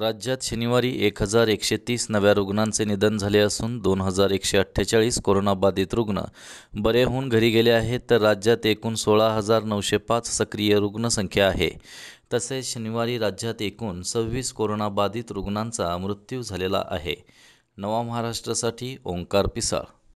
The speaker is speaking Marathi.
राज्यात शनिवारी एक हजार एकशे तीस नव्या रुग्णांचे निधन झाले असून दोन हजार एकशे अठ्ठेचाळीस कोरोनाबाधित रुग्ण बरे होऊन घरी गेले आहेत तर राज्यात एकूण सोळा हजार नऊशे पाच सक्रिय रुग्णसंख्या आहे तसेच शनिवारी राज्यात एकूण सव्वीस कोरोनाबाधित रुग्णांचा मृत्यू झालेला आहे नवा महाराष्ट्रासाठी ओंकार पिसाळ